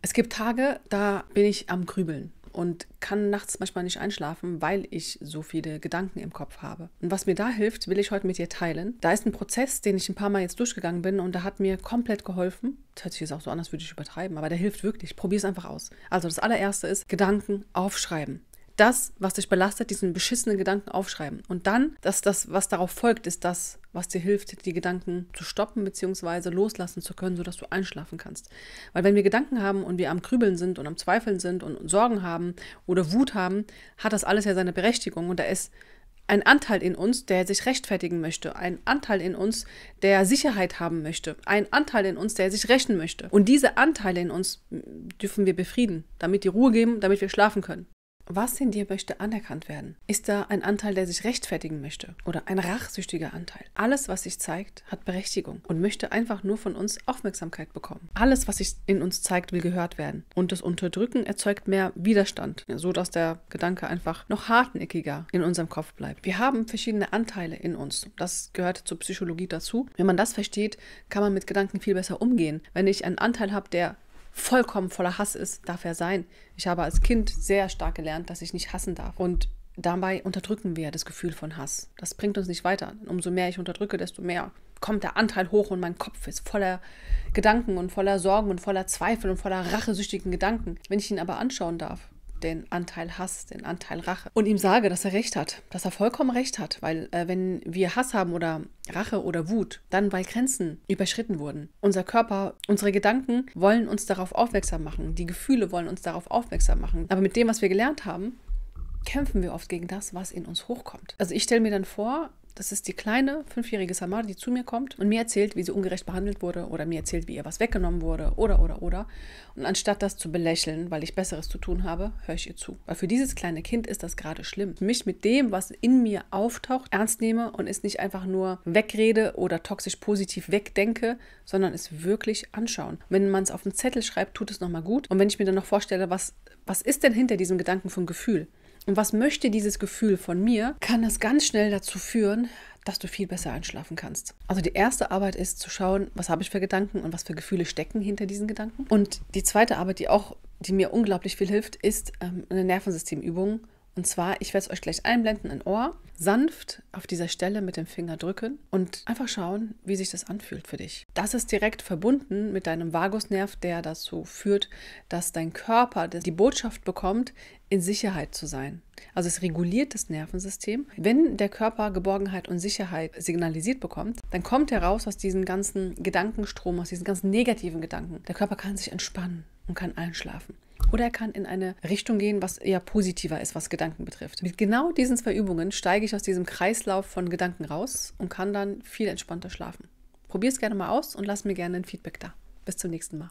Es gibt Tage, da bin ich am Grübeln und kann nachts manchmal nicht einschlafen, weil ich so viele Gedanken im Kopf habe. Und was mir da hilft, will ich heute mit dir teilen. Da ist ein Prozess, den ich ein paar Mal jetzt durchgegangen bin und da hat mir komplett geholfen. Das hört sich jetzt auch so an, als würde ich übertreiben, aber der hilft wirklich. Probier es einfach aus. Also das allererste ist Gedanken aufschreiben das, was dich belastet, diesen beschissenen Gedanken aufschreiben. Und dann, dass das, was darauf folgt, ist das, was dir hilft, die Gedanken zu stoppen bzw. loslassen zu können, sodass du einschlafen kannst. Weil wenn wir Gedanken haben und wir am Krübeln sind und am Zweifeln sind und Sorgen haben oder Wut haben, hat das alles ja seine Berechtigung und da ist ein Anteil in uns, der sich rechtfertigen möchte, ein Anteil in uns, der Sicherheit haben möchte, ein Anteil in uns, der sich rächen möchte. Und diese Anteile in uns dürfen wir befrieden, damit die Ruhe geben, damit wir schlafen können. Was in dir möchte anerkannt werden? Ist da ein Anteil, der sich rechtfertigen möchte? Oder ein rachsüchtiger Anteil? Alles, was sich zeigt, hat Berechtigung und möchte einfach nur von uns Aufmerksamkeit bekommen. Alles, was sich in uns zeigt, will gehört werden. Und das Unterdrücken erzeugt mehr Widerstand, sodass der Gedanke einfach noch hartnäckiger in unserem Kopf bleibt. Wir haben verschiedene Anteile in uns. Das gehört zur Psychologie dazu. Wenn man das versteht, kann man mit Gedanken viel besser umgehen. Wenn ich einen Anteil habe, der vollkommen voller Hass ist, darf er sein. Ich habe als Kind sehr stark gelernt, dass ich nicht hassen darf. Und dabei unterdrücken wir das Gefühl von Hass. Das bringt uns nicht weiter. Umso mehr ich unterdrücke, desto mehr kommt der Anteil hoch und mein Kopf ist voller Gedanken und voller Sorgen und voller Zweifel und voller rachesüchtigen Gedanken. Wenn ich ihn aber anschauen darf, den Anteil Hass, den Anteil Rache und ihm sage, dass er recht hat, dass er vollkommen recht hat, weil äh, wenn wir Hass haben oder Rache oder Wut, dann weil Grenzen überschritten wurden. Unser Körper, unsere Gedanken wollen uns darauf aufmerksam machen, die Gefühle wollen uns darauf aufmerksam machen. Aber mit dem, was wir gelernt haben, kämpfen wir oft gegen das, was in uns hochkommt. Also ich stelle mir dann vor, das ist die kleine fünfjährige Samar, die zu mir kommt und mir erzählt, wie sie ungerecht behandelt wurde oder mir erzählt, wie ihr was weggenommen wurde oder oder oder. Und anstatt das zu belächeln, weil ich Besseres zu tun habe, höre ich ihr zu. Weil für dieses kleine Kind ist das gerade schlimm. Mich mit dem, was in mir auftaucht, ernst nehme und es nicht einfach nur wegrede oder toxisch positiv wegdenke, sondern es wirklich anschauen. Wenn man es auf einen Zettel schreibt, tut es nochmal gut. Und wenn ich mir dann noch vorstelle, was, was ist denn hinter diesem Gedanken von Gefühl? Und was möchte dieses Gefühl von mir, kann das ganz schnell dazu führen, dass du viel besser einschlafen kannst. Also die erste Arbeit ist zu schauen, was habe ich für Gedanken und was für Gefühle stecken hinter diesen Gedanken. Und die zweite Arbeit, die auch, die mir unglaublich viel hilft, ist ähm, eine Nervensystemübung und zwar, ich werde es euch gleich einblenden in Ohr. Sanft auf dieser Stelle mit dem Finger drücken und einfach schauen, wie sich das anfühlt für dich. Das ist direkt verbunden mit deinem Vagusnerv, der dazu führt, dass dein Körper die Botschaft bekommt, in Sicherheit zu sein. Also es reguliert das Nervensystem. Wenn der Körper Geborgenheit und Sicherheit signalisiert bekommt, dann kommt er raus aus diesem ganzen Gedankenstrom, aus diesen ganzen negativen Gedanken. Der Körper kann sich entspannen und kann einschlafen. Oder er kann in eine Richtung gehen, was eher positiver ist, was Gedanken betrifft. Mit genau diesen zwei Übungen steige ich aus diesem Kreislauf von Gedanken raus und kann dann viel entspannter schlafen. Probier es gerne mal aus und lass mir gerne ein Feedback da. Bis zum nächsten Mal.